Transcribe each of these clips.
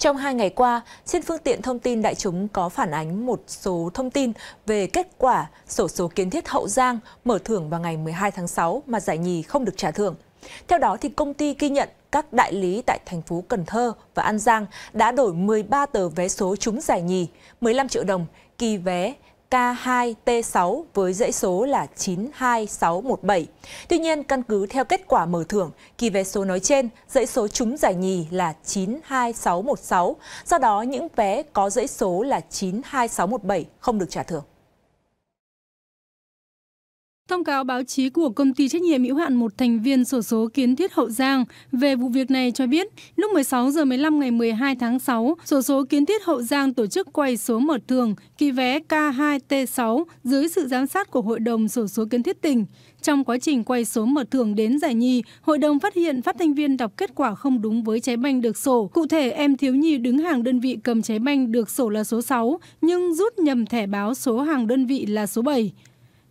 Trong hai ngày qua, trên phương tiện thông tin đại chúng có phản ánh một số thông tin về kết quả sổ số kiến thiết Hậu Giang mở thưởng vào ngày 12 tháng 6 mà giải nhì không được trả thưởng. Theo đó, thì công ty ghi nhận các đại lý tại thành phố Cần Thơ và An Giang đã đổi 13 tờ vé số trúng giải nhì, 15 triệu đồng, kỳ vé K2T6 với dãy số là 92617. Tuy nhiên, căn cứ theo kết quả mở thưởng, kỳ vé số nói trên, dãy số trúng giải nhì là 92616, do đó những vé có dãy số là 92617 không được trả thưởng. Thông cáo báo chí của công ty trách nhiệm hữu hạn một thành viên sổ số kiến thiết Hậu Giang về vụ việc này cho biết, lúc 16 giờ 15 ngày 12 tháng 6, sổ số kiến thiết Hậu Giang tổ chức quay số mở thường kỳ vé K2T6 dưới sự giám sát của Hội đồng sổ số kiến thiết tỉnh. Trong quá trình quay số mở thường đến giải nhì, hội đồng phát hiện phát thanh viên đọc kết quả không đúng với trái banh được sổ. Cụ thể, em thiếu nhi đứng hàng đơn vị cầm trái banh được sổ là số 6, nhưng rút nhầm thẻ báo số hàng đơn vị là số 7.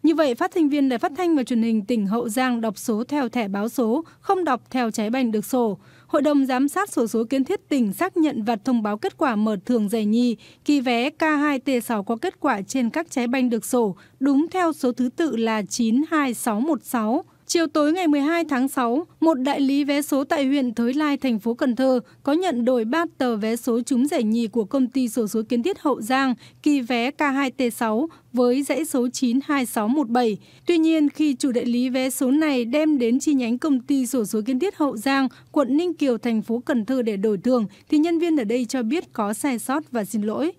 Như vậy, phát thanh viên Đài Phát thanh và Truyền hình tỉnh Hậu Giang đọc số theo thẻ báo số, không đọc theo trái bành được sổ. Hội đồng giám sát sổ số kiến thiết tỉnh xác nhận và thông báo kết quả mở thường giải nhì, kỳ vé K2T6 có kết quả trên các trái banh được sổ, đúng theo số thứ tự là 92616. Chiều tối ngày 12 tháng 6, một đại lý vé số tại huyện Thới Lai, thành phố Cần Thơ có nhận đổi 3 tờ vé số trúng giải nhì của công ty sổ số kiến thiết Hậu Giang kỳ vé K2T6 với dãy số 92617. Tuy nhiên, khi chủ đại lý vé số này đem đến chi nhánh công ty sổ số kiến thiết Hậu Giang, quận Ninh Kiều, thành phố Cần Thơ để đổi thưởng, thì nhân viên ở đây cho biết có sai sót và xin lỗi.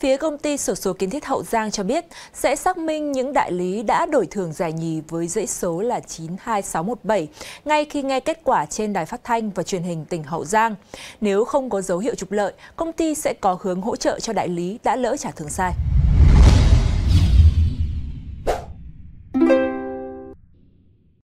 Phía công ty sổ số kiến thiết Hậu Giang cho biết sẽ xác minh những đại lý đã đổi thưởng giải nhì với dãy số là 92617 ngay khi nghe kết quả trên đài phát thanh và truyền hình tỉnh Hậu Giang. Nếu không có dấu hiệu trục lợi, công ty sẽ có hướng hỗ trợ cho đại lý đã lỡ trả thưởng sai.